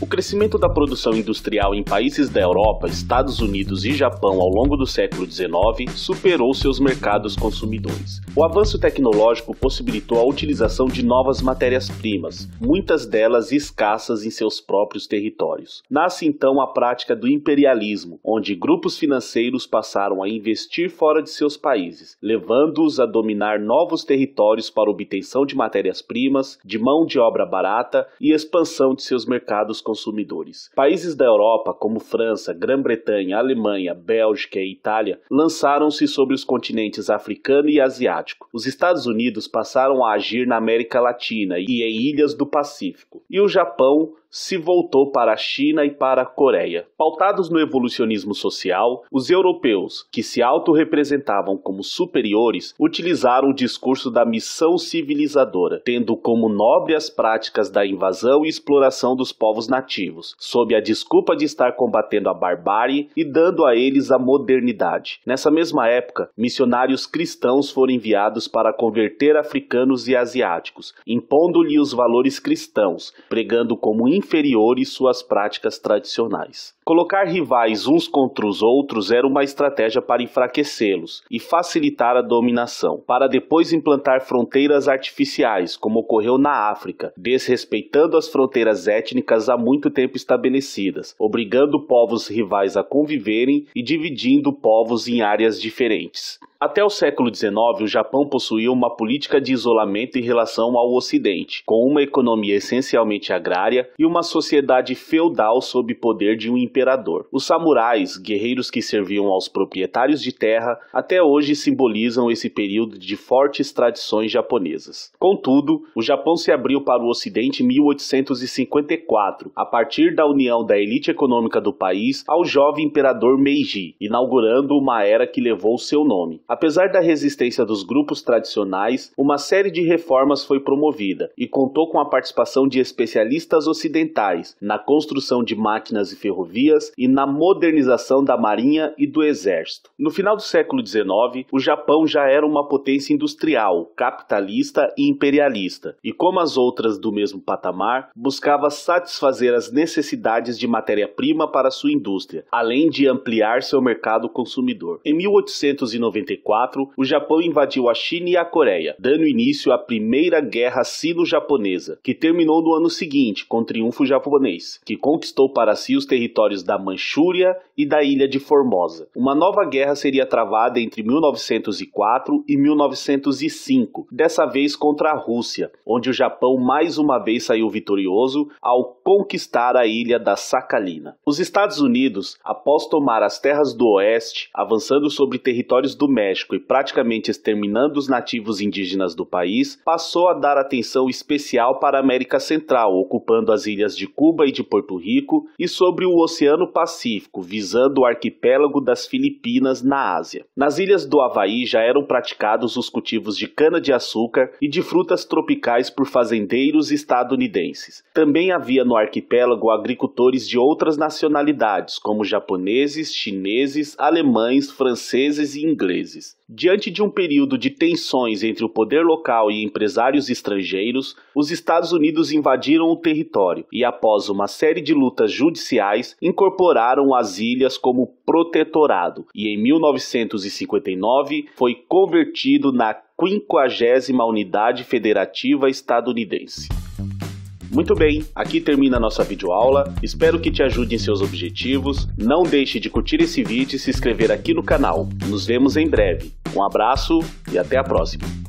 O crescimento da produção industrial em países da Europa, Estados Unidos e Japão ao longo do século XIX superou seus mercados consumidores. O avanço tecnológico possibilitou a utilização de novas matérias-primas, muitas delas escassas em seus próprios territórios. Nasce então a prática do imperialismo, onde grupos financeiros passaram a investir fora de seus países, levando-os a dominar novos territórios para obtenção de matérias-primas, de mão de obra barata e expansão de seus mercados mercados consumidores. Países da Europa, como França, Grã-Bretanha, Alemanha, Bélgica e Itália, lançaram-se sobre os continentes africano e asiático. Os Estados Unidos passaram a agir na América Latina e em ilhas do Pacífico. E o Japão se voltou para a China e para a Coreia. Pautados no evolucionismo social, os europeus, que se autorrepresentavam como superiores, utilizaram o discurso da missão civilizadora, tendo como nobre as práticas da invasão e exploração dos povos povos nativos, sob a desculpa de estar combatendo a barbárie e dando a eles a modernidade. Nessa mesma época, missionários cristãos foram enviados para converter africanos e asiáticos, impondo-lhe os valores cristãos, pregando como inferiores suas práticas tradicionais. Colocar rivais uns contra os outros era uma estratégia para enfraquecê-los e facilitar a dominação, para depois implantar fronteiras artificiais, como ocorreu na África, desrespeitando as fronteiras étnicas há muito tempo estabelecidas, obrigando povos rivais a conviverem e dividindo povos em áreas diferentes. Até o século XIX, o Japão possuía uma política de isolamento em relação ao Ocidente, com uma economia essencialmente agrária e uma sociedade feudal sob poder de um imperador. Os samurais, guerreiros que serviam aos proprietários de terra, até hoje simbolizam esse período de fortes tradições japonesas. Contudo, o Japão se abriu para o Ocidente em 1854, a partir da união da elite econômica do país ao jovem imperador Meiji, inaugurando uma era que levou seu nome. Apesar da resistência dos grupos tradicionais, uma série de reformas foi promovida e contou com a participação de especialistas ocidentais na construção de máquinas e ferrovias e na modernização da marinha e do exército. No final do século XIX, o Japão já era uma potência industrial, capitalista e imperialista, e como as outras do mesmo patamar, buscava satisfazer as necessidades de matéria-prima para sua indústria, além de ampliar seu mercado consumidor. Em 1894, o Japão invadiu a China e a Coreia, dando início à Primeira Guerra Sino-Japonesa, que terminou no ano seguinte com triunfo japonês, que conquistou para si os territórios da Manchúria e da Ilha de Formosa. Uma nova guerra seria travada entre 1904 e 1905, dessa vez contra a Rússia, onde o Japão mais uma vez saiu vitorioso ao conquistar a ilha da Sakhalina. Os Estados Unidos, após tomar as terras do oeste, avançando sobre territórios do México, México e praticamente exterminando os nativos indígenas do país, passou a dar atenção especial para a América Central, ocupando as ilhas de Cuba e de Porto Rico, e sobre o Oceano Pacífico, visando o arquipélago das Filipinas na Ásia. Nas ilhas do Havaí já eram praticados os cultivos de cana-de-açúcar e de frutas tropicais por fazendeiros estadunidenses. Também havia no arquipélago agricultores de outras nacionalidades, como japoneses, chineses, alemães, franceses e ingleses países. Diante de um período de tensões entre o poder local e empresários estrangeiros, os Estados Unidos invadiram o território e, após uma série de lutas judiciais, incorporaram as ilhas como protetorado e, em 1959, foi convertido na 50 Unidade Federativa Estadunidense. Muito bem, aqui termina a nossa videoaula. Espero que te ajude em seus objetivos. Não deixe de curtir esse vídeo e se inscrever aqui no canal. Nos vemos em breve. Um abraço e até a próxima.